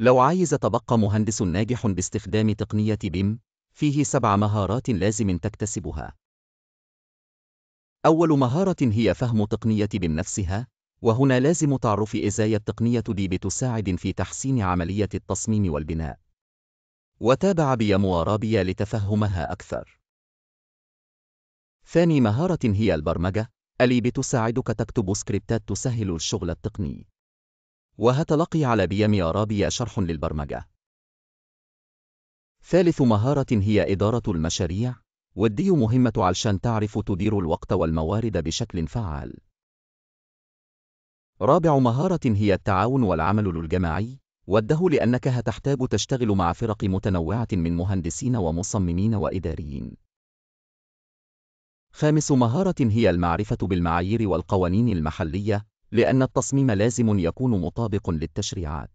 لو عايز تبقى مهندس ناجح باستخدام تقنية بيم، فيه سبع مهارات لازم تكتسبها. أول مهارة هي فهم تقنية بيم نفسها، وهنا لازم تعرف إزاي التقنية دي بتساعد في تحسين عملية التصميم والبناء. وتابع بيم وارابيا لتفهمها أكثر. ثاني مهارة هي البرمجة، اللي بتساعدك تكتب سكريبتات تسهل الشغل التقني. وهتلقي على بيام أرابيا شرح للبرمجة. ثالث مهارة هي إدارة المشاريع، والدي مهمة علشان تعرف تدير الوقت والموارد بشكل فعال. رابع مهارة هي التعاون والعمل الجماعي، وده لأنك هتحتاج تشتغل مع فرق متنوعة من مهندسين ومصممين وإداريين. خامس مهارة هي المعرفة بالمعايير والقوانين المحلية، لأن التصميم لازم يكون مطابق للتشريعات.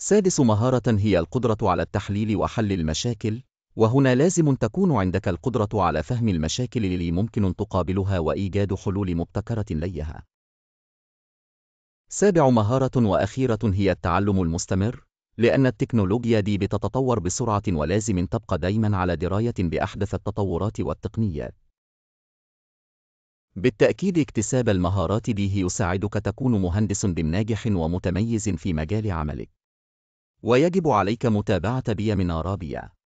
سادس مهارة هي القدرة على التحليل وحل المشاكل، وهنا لازم تكون عندك القدرة على فهم المشاكل اللي ممكن تقابلها وإيجاد حلول مبتكرة ليها. سابع مهارة وأخيرة هي التعلم المستمر، لأن التكنولوجيا دي بتتطور بسرعة ولازم تبقى دايما على دراية بأحدث التطورات والتقنيات. بالتأكيد اكتساب المهارات به يساعدك تكون مهندس ناجح ومتميز في مجال عملك. ويجب عليك متابعة من أرابيا.